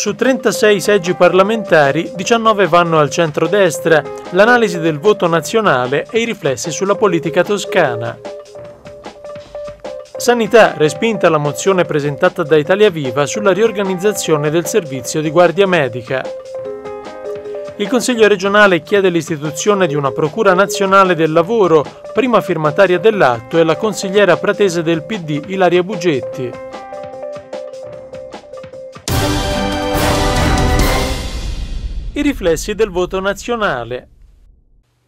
Su 36 seggi parlamentari, 19 vanno al centro-destra. l'analisi del voto nazionale e i riflessi sulla politica toscana. Sanità respinta la mozione presentata da Italia Viva sulla riorganizzazione del servizio di guardia medica. Il Consiglio regionale chiede l'istituzione di una Procura nazionale del lavoro, prima firmataria dell'atto è la consigliera pratese del PD Ilaria Bugetti. i riflessi del voto nazionale.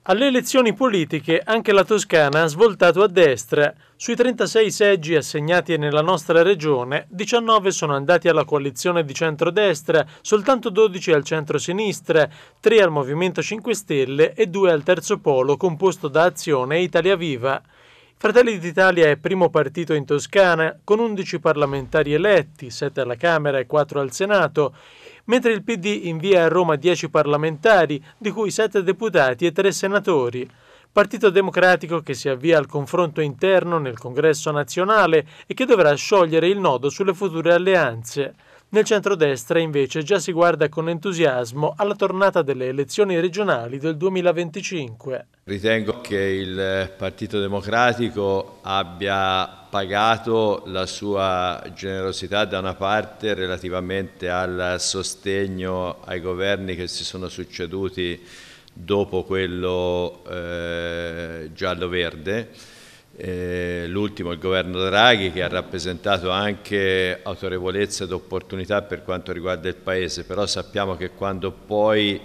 Alle elezioni politiche anche la Toscana ha svoltato a destra. Sui 36 seggi assegnati nella nostra regione, 19 sono andati alla coalizione di centrodestra, soltanto 12 al centrosinistra, 3 al Movimento 5 Stelle e 2 al Terzo Polo composto da Azione e Italia Viva. Fratelli d'Italia è primo partito in Toscana, con 11 parlamentari eletti, 7 alla Camera e 4 al Senato mentre il PD invia a Roma 10 parlamentari, di cui 7 deputati e 3 senatori. Partito Democratico che si avvia al confronto interno nel Congresso nazionale e che dovrà sciogliere il nodo sulle future alleanze. Nel centrodestra invece già si guarda con entusiasmo alla tornata delle elezioni regionali del 2025. Ritengo che il Partito Democratico abbia pagato la sua generosità da una parte relativamente al sostegno ai governi che si sono succeduti dopo quello eh, giallo-verde eh, l'ultimo il governo Draghi che ha rappresentato anche autorevolezza ed opportunità per quanto riguarda il Paese, però sappiamo che quando poi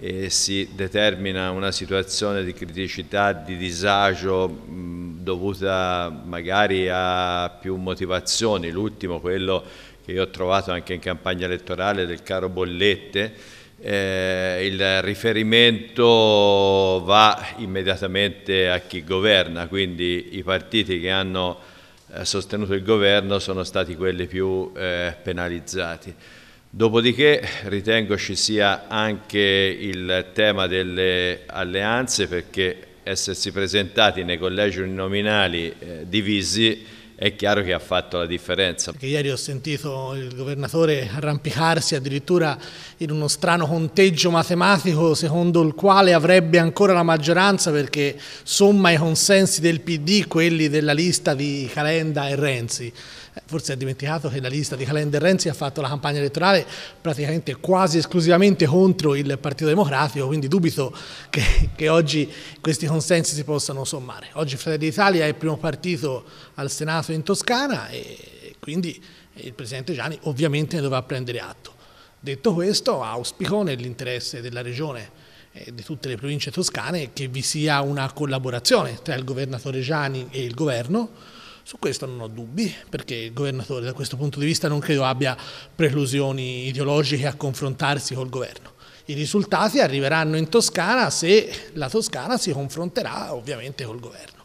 eh, si determina una situazione di criticità, di disagio mh, dovuta magari a più motivazioni, l'ultimo quello che io ho trovato anche in campagna elettorale del caro Bollette, eh, il riferimento va immediatamente a chi governa, quindi i partiti che hanno eh, sostenuto il governo sono stati quelli più eh, penalizzati. Dopodiché ritengo ci sia anche il tema delle alleanze perché essersi presentati nei collegi uninominali eh, divisi è chiaro che ha fatto la differenza. Perché ieri ho sentito il governatore arrampicarsi addirittura in uno strano conteggio matematico secondo il quale avrebbe ancora la maggioranza perché somma i consensi del PD quelli della lista di Calenda e Renzi forse ha dimenticato che la lista di Calenda Renzi ha fatto la campagna elettorale praticamente quasi esclusivamente contro il Partito Democratico, quindi dubito che, che oggi questi consensi si possano sommare. Oggi Fratelli d'Italia è il primo partito al Senato in Toscana e quindi il Presidente Gianni ovviamente ne dovrà prendere atto. Detto questo, auspico nell'interesse della Regione e di tutte le province toscane che vi sia una collaborazione tra il governatore Gianni e il governo su questo non ho dubbi, perché il governatore da questo punto di vista non credo abbia preclusioni ideologiche a confrontarsi col governo. I risultati arriveranno in Toscana se la Toscana si confronterà ovviamente col governo.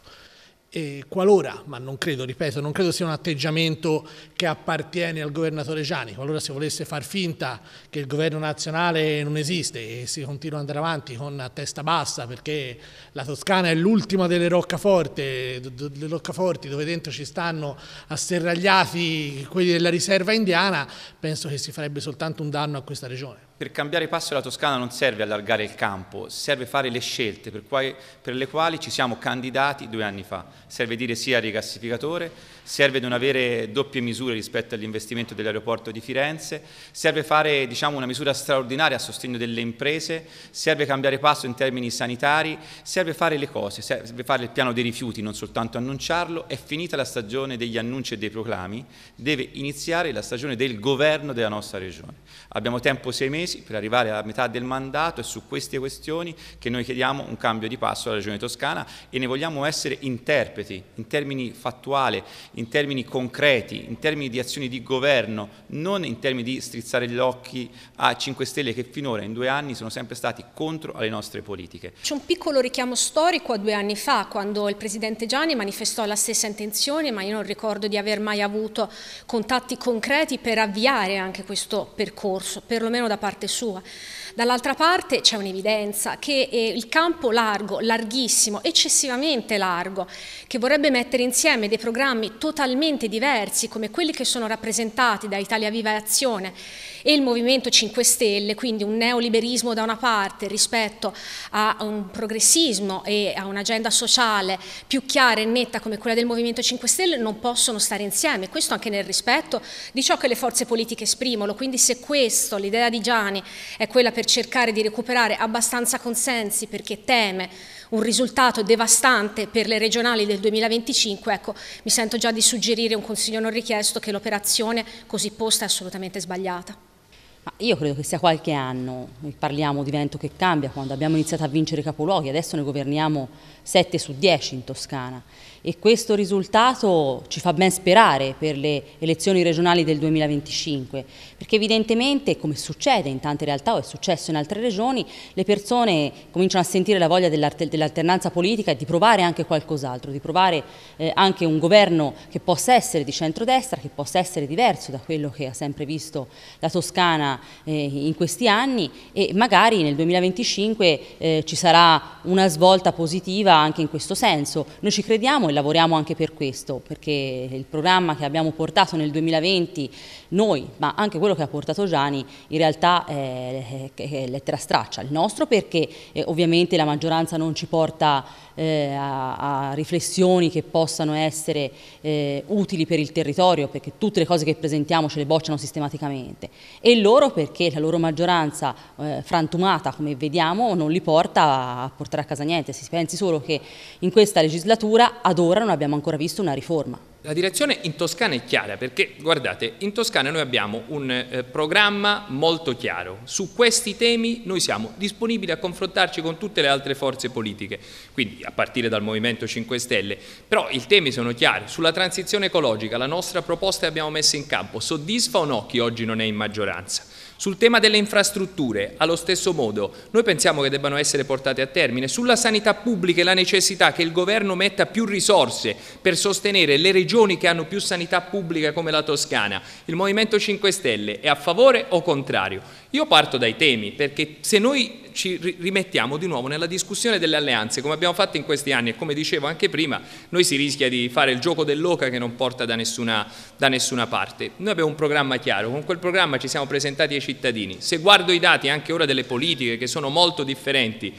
E qualora, ma non credo, ripeto, non credo sia un atteggiamento che appartiene al governatore Gianni, qualora si volesse far finta che il governo nazionale non esiste e si continua ad andare avanti con a testa bassa perché la Toscana è l'ultima delle roccaforti, roccaforti dove dentro ci stanno asserragliati quelli della riserva indiana, penso che si farebbe soltanto un danno a questa regione. Per cambiare passo la Toscana non serve allargare il campo, serve fare le scelte per, quali, per le quali ci siamo candidati due anni fa. Serve dire sì al rigassificatore, serve non avere doppie misure rispetto all'investimento dell'aeroporto di Firenze, serve fare diciamo, una misura straordinaria a sostegno delle imprese, serve cambiare passo in termini sanitari, serve fare le cose, serve fare il piano dei rifiuti, non soltanto annunciarlo. È finita la stagione degli annunci e dei proclami, deve iniziare la stagione del governo della nostra regione. Abbiamo tempo sei mesi mesi per arrivare alla metà del mandato e su queste questioni che noi chiediamo un cambio di passo alla Regione Toscana e ne vogliamo essere interpreti in termini fattuali, in termini concreti, in termini di azioni di governo, non in termini di strizzare gli occhi a 5 Stelle che finora in due anni sono sempre stati contro alle nostre politiche. C'è un piccolo richiamo storico a due anni fa quando il Presidente Gianni manifestò la stessa intenzione ma io non ricordo di aver mai avuto contatti concreti per avviare anche questo percorso, perlomeno da parte parte sua. Dall'altra parte c'è un'evidenza che eh, il campo largo, larghissimo, eccessivamente largo, che vorrebbe mettere insieme dei programmi totalmente diversi come quelli che sono rappresentati da Italia Viva e Azione e il Movimento 5 Stelle, quindi un neoliberismo da una parte rispetto a un progressismo e a un'agenda sociale più chiara e netta come quella del Movimento 5 Stelle, non possono stare insieme, questo anche nel rispetto di ciò che le forze politiche esprimono, quindi se questo, l'idea di Gianni, è quella per cercare di recuperare abbastanza consensi perché teme un risultato devastante per le regionali del 2025, ecco, mi sento già di suggerire un consiglio non richiesto che l'operazione così posta è assolutamente sbagliata. io credo che sia qualche anno, noi parliamo di vento che cambia, quando abbiamo iniziato a vincere capoluoghi, adesso ne governiamo 7 su 10 in Toscana e questo risultato ci fa ben sperare per le elezioni regionali del 2025, perché evidentemente, come succede in tante realtà o è successo in altre regioni, le persone cominciano a sentire la voglia dell'alternanza politica e di provare anche qualcos'altro, di provare eh, anche un governo che possa essere di centrodestra, che possa essere diverso da quello che ha sempre visto la Toscana eh, in questi anni e magari nel 2025 eh, ci sarà una svolta positiva anche in questo senso. Noi ci crediamo e lavoriamo anche per questo, perché il programma che abbiamo portato nel 2020, noi, ma anche quello che ha portato Gianni, in realtà è, lettera straccia, il nostro perché eh, ovviamente la maggioranza non ci porta eh, a, a, riflessioni che possano essere eh, utili per il territorio, perché tutte le cose che presentiamo ce le bocciano sistematicamente, e loro perché la loro maggioranza eh, frantumata, come vediamo, non li porta a portare a casa niente, si pensi solo che in questa legislatura ad ora ora non abbiamo ancora visto una riforma. La direzione in Toscana è chiara perché, guardate, in Toscana noi abbiamo un eh, programma molto chiaro. Su questi temi noi siamo disponibili a confrontarci con tutte le altre forze politiche, quindi a partire dal Movimento 5 Stelle. Però i temi sono chiari. Sulla transizione ecologica, la nostra proposta che abbiamo messo in campo soddisfa o no chi oggi non è in maggioranza? Sul tema delle infrastrutture, allo stesso modo, noi pensiamo che debbano essere portate a termine. Sulla sanità pubblica e la necessità che il governo metta più risorse per sostenere le regioni che hanno più sanità pubblica come la Toscana, il Movimento 5 Stelle è a favore o contrario? Io parto dai temi, perché se noi ci rimettiamo di nuovo nella discussione delle alleanze, come abbiamo fatto in questi anni e come dicevo anche prima, noi si rischia di fare il gioco dell'oca che non porta da nessuna, da nessuna parte. Noi abbiamo un programma chiaro, con quel programma ci siamo presentati ai cittadini. Se guardo i dati anche ora delle politiche, che sono molto differenti,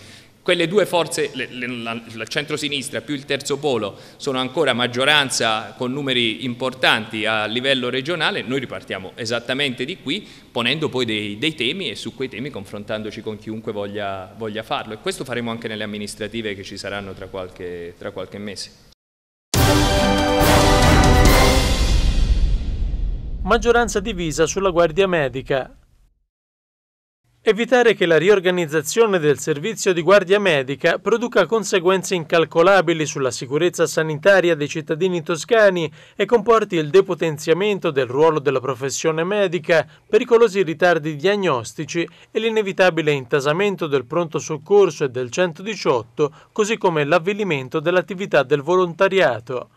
quelle due forze, il centro-sinistra più il terzo polo, sono ancora maggioranza con numeri importanti a livello regionale, noi ripartiamo esattamente di qui, ponendo poi dei, dei temi e su quei temi confrontandoci con chiunque voglia, voglia, farlo. E questo faremo anche nelle amministrative che ci saranno tra qualche, tra qualche mese. Maggioranza divisa sulla Guardia Medica evitare che la riorganizzazione del servizio di guardia medica produca conseguenze incalcolabili sulla sicurezza sanitaria dei cittadini toscani e comporti il depotenziamento del ruolo della professione medica, pericolosi ritardi diagnostici e l'inevitabile intasamento del pronto soccorso e del 118, così come l'avvilimento dell'attività del volontariato.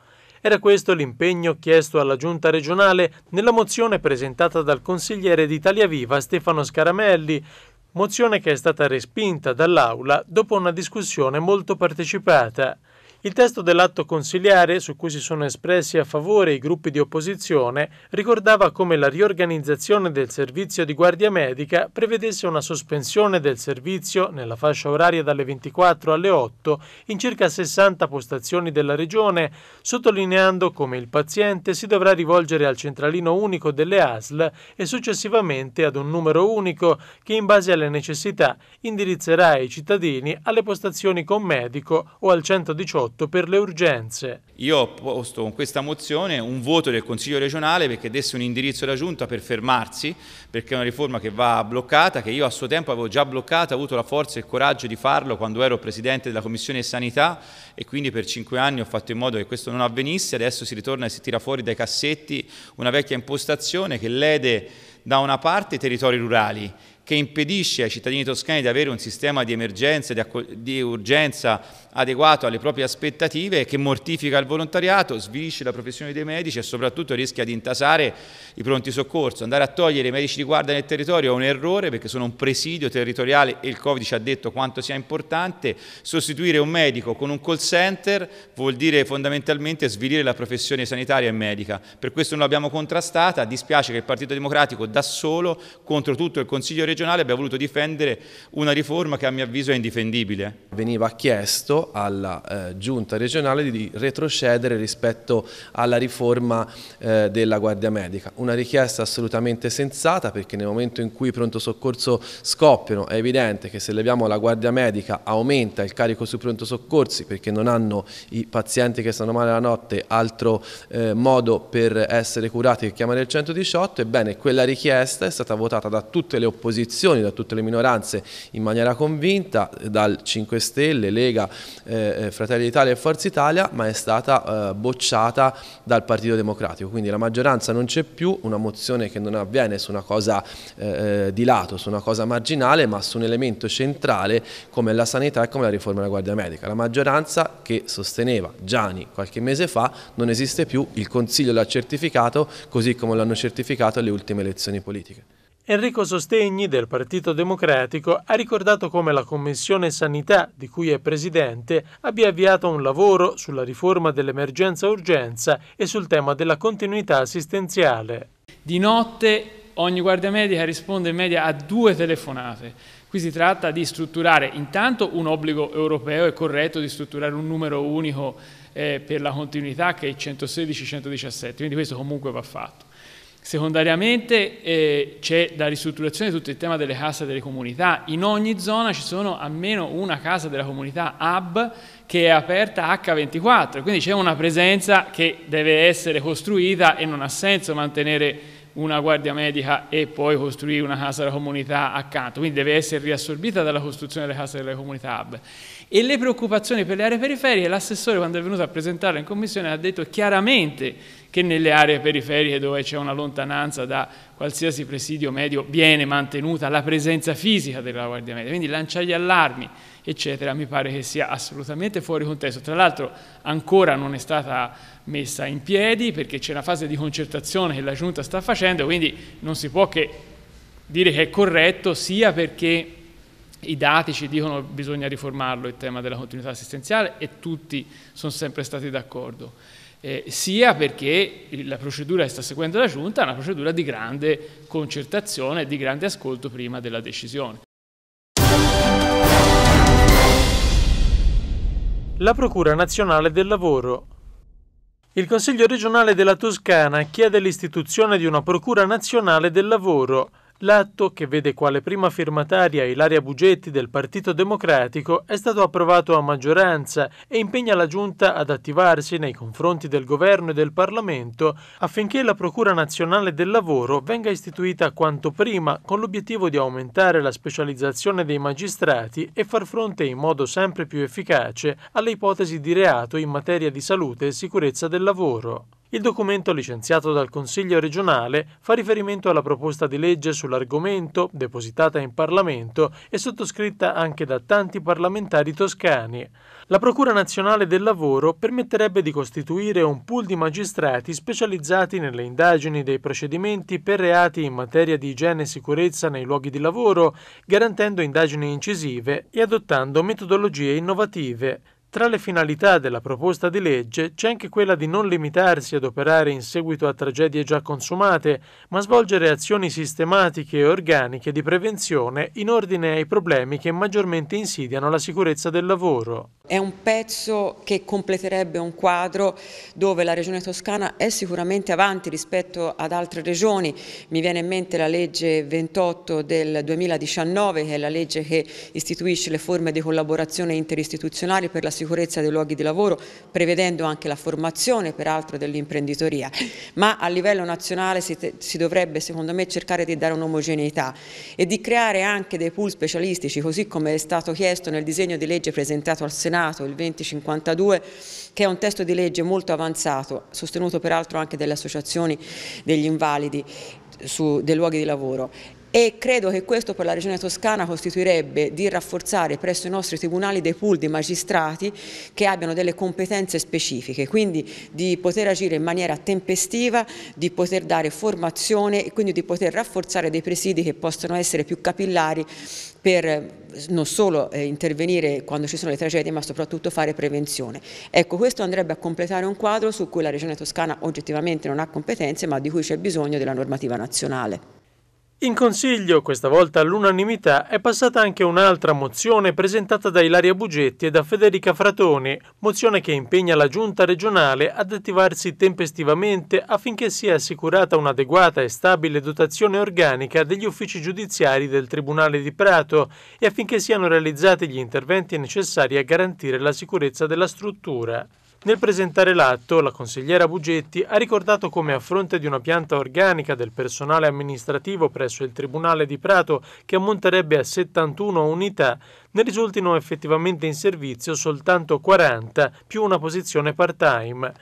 Era questo l'impegno chiesto alla Giunta regionale nella mozione presentata dal consigliere di Italia Viva Stefano Scaramelli, mozione che è stata respinta dall'Aula dopo una discussione molto partecipata. Il testo dell'atto consiliare, su cui si sono espressi a favore i gruppi di opposizione, ricordava come la riorganizzazione del servizio di guardia medica prevedesse una sospensione del servizio nella fascia oraria dalle 24 alle 8 in circa 60 postazioni della regione, sottolineando come il paziente si dovrà rivolgere al centralino unico delle ASL e successivamente ad un numero unico che in base alle necessità indirizzerà i cittadini alle postazioni con medico o al 118 2018 per le urgenze. Io ho posto con questa mozione un voto del Consiglio regionale perché desse un indirizzo alla Giunta per fermarsi, perché è una riforma che va bloccata, che io a suo tempo avevo già bloccata, ho avuto la forza e il coraggio di farlo quando ero Presidente della Commissione Sanità e quindi per cinque anni ho fatto in modo che questo non avvenisse, adesso si ritorna e si tira fuori dai cassetti una vecchia impostazione che lede da una parte i territori rurali che impedisce ai cittadini toscani di avere un sistema di emergenza, di, di urgenza adeguato alle proprie aspettative, che mortifica il volontariato, svilisce la professione dei medici e soprattutto rischia di intasare i pronti soccorso. Andare a togliere i medici di guardia nel territorio è un errore perché sono un presidio territoriale e il Covid ci ha detto quanto sia importante. Sostituire un medico con un call center vuol dire fondamentalmente svilire la professione sanitaria e medica. Per questo non l'abbiamo contrastata, dispiace che il Partito Democratico da solo, contro tutto il Consiglio regionale, regionale abbiamo voluto difendere una riforma che a mio avviso è indifendibile. Veniva chiesto alla eh, giunta regionale di retrocedere rispetto alla riforma eh, della guardia medica, una richiesta assolutamente sensata perché nel momento in cui i pronto soccorso scoppiano è evidente che se leviamo la guardia medica aumenta il carico sui pronto soccorsi perché non hanno i pazienti che stanno male la notte altro eh, modo per essere curati che chiamare il 118, ebbene quella richiesta è stata votata da tutte le opposizioni posizioni da tutte le minoranze in maniera convinta, dal 5 Stelle, Lega, eh, eh, Fratelli d'Italia e Forza Italia, ma è stata eh, bocciata dal Partito Democratico. Quindi la maggioranza non c'è più, una mozione che non avviene su una cosa eh, eh, di lato, su una cosa marginale, ma su un elemento centrale come la sanità e come la riforma della Guardia Medica. La maggioranza che sosteneva Gianni qualche mese fa non esiste più, il Consiglio l'ha certificato, così come l'hanno certificato le ultime elezioni politiche. Enrico Sostegni del Partito Democratico ha ricordato come la Commissione Sanità, di cui è presidente, abbia avviato un lavoro sulla riforma dell'emergenza-urgenza e sul tema della continuità assistenziale. Di notte ogni guardia medica risponde in media a due telefonate. Qui si tratta di strutturare intanto un obbligo europeo, è corretto di strutturare un numero unico eh, per la continuità che è il 116-117, quindi questo comunque va fatto. Secondariamente eh, c'è da ristrutturazione tutto il tema delle case delle comunità. In ogni zona ci sono almeno una casa della comunità hub che è aperta H24, quindi c'è una presenza che deve essere costruita e non ha senso mantenere una guardia medica e poi costruire una casa della comunità accanto, quindi deve essere riassorbita dalla costruzione delle case delle comunità hub. E le preoccupazioni per le aree periferiche, l'assessore quando è venuto a presentarla in commissione ha detto chiaramente che nelle aree periferiche dove c'è una lontananza da qualsiasi presidio medio viene mantenuta la presenza fisica della Guardia Media. Quindi lanciare gli allarmi, eccetera, mi pare che sia assolutamente fuori contesto. Tra l'altro ancora non è stata messa in piedi perché c'è una fase di concertazione che la Giunta sta facendo, quindi non si può che dire che è corretto sia perché i dati ci dicono che bisogna riformarlo il tema della continuità assistenziale e tutti sono sempre stati d'accordo eh, sia perché la procedura che sta seguendo la Giunta è una procedura di grande concertazione e di grande ascolto prima della decisione. La Procura Nazionale del Lavoro il Consiglio regionale della Toscana chiede l'istituzione di una Procura nazionale del lavoro L'atto, che vede quale prima firmataria Ilaria Bugetti del Partito Democratico, è stato approvato a maggioranza e impegna la Giunta ad attivarsi nei confronti del Governo e del Parlamento affinché la Procura nazionale del lavoro venga istituita quanto prima con l'obiettivo di aumentare la specializzazione dei magistrati e far fronte in modo sempre più efficace alle ipotesi di reato in materia di salute e sicurezza del lavoro. Il documento licenziato dal Consiglio regionale fa riferimento alla proposta di legge sull'argomento depositata in Parlamento e sottoscritta anche da tanti parlamentari toscani. La Procura nazionale del lavoro permetterebbe di costituire un pool di magistrati specializzati nelle indagini dei procedimenti per reati in materia di igiene e sicurezza nei luoghi di lavoro, garantendo indagini incisive e adottando metodologie innovative. Tra le finalità della proposta di legge c'è anche quella di non limitarsi ad operare in seguito a tragedie già consumate, ma svolgere azioni sistematiche e organiche di prevenzione in ordine ai problemi che maggiormente insidiano la sicurezza del lavoro. È un pezzo che completerebbe un quadro dove la Regione Toscana è sicuramente avanti rispetto ad altre regioni. Mi viene in mente la legge 28 del 2019, che è la legge che istituisce le forme di collaborazione interistituzionali per la sicurezza sicurezza dei luoghi di lavoro, prevedendo anche la formazione peraltro dell'imprenditoria, ma a livello nazionale si, si, dovrebbe secondo me cercare di dare un'omogeneità e di creare anche dei pool specialistici, così come è stato chiesto nel disegno di legge presentato al Senato, il 2052, che è un testo di legge molto avanzato, sostenuto peraltro anche dalle associazioni degli invalidi su, dei luoghi di lavoro e credo che questo per la Regione Toscana costituirebbe di rafforzare presso i nostri tribunali dei pool di magistrati che abbiano delle competenze specifiche, quindi di poter agire in maniera tempestiva, di poter dare formazione e quindi di poter rafforzare dei presidi che possono essere più capillari per eh, non solo eh, intervenire quando ci sono le tragedie ma soprattutto fare prevenzione. Ecco questo andrebbe a completare un quadro su cui la Regione Toscana oggettivamente non ha competenze ma di cui c'è bisogno della normativa nazionale. In consiglio, questa volta all'unanimità, è passata anche un'altra mozione presentata da Ilaria Bugetti e da Federica Fratoni, mozione che impegna la Giunta regionale ad attivarsi tempestivamente affinché sia assicurata un'adeguata e stabile dotazione organica degli uffici giudiziari del Tribunale di Prato e affinché siano realizzati gli interventi necessari a garantire la sicurezza della struttura. Nel presentare l'atto, la consigliera Bugetti ha ricordato come a fronte di una pianta organica del personale amministrativo presso il Tribunale di Prato, che ammonterebbe a 71 unità, ne risultino effettivamente in servizio soltanto 40, più una posizione part-time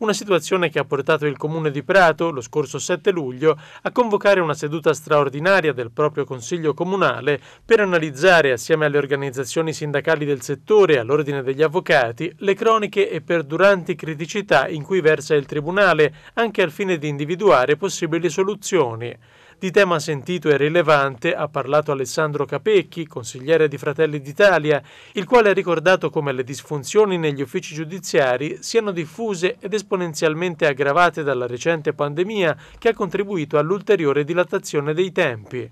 una situazione che ha portato il Comune di Prato, lo scorso 7 luglio, a convocare una seduta straordinaria del proprio Consiglio Comunale per analizzare, assieme alle organizzazioni sindacali del settore e all'Ordine degli Avvocati, le croniche e perduranti criticità in cui versa il Tribunale, anche al fine di individuare possibili soluzioni. Di tema sentito e rilevante ha parlato Alessandro Capecchi, consigliere di Fratelli d'Italia, il quale ha ricordato come le disfunzioni negli uffici giudiziari siano diffuse ed esponenzialmente aggravate dalla recente pandemia che ha contribuito all'ulteriore dilatazione dei tempi.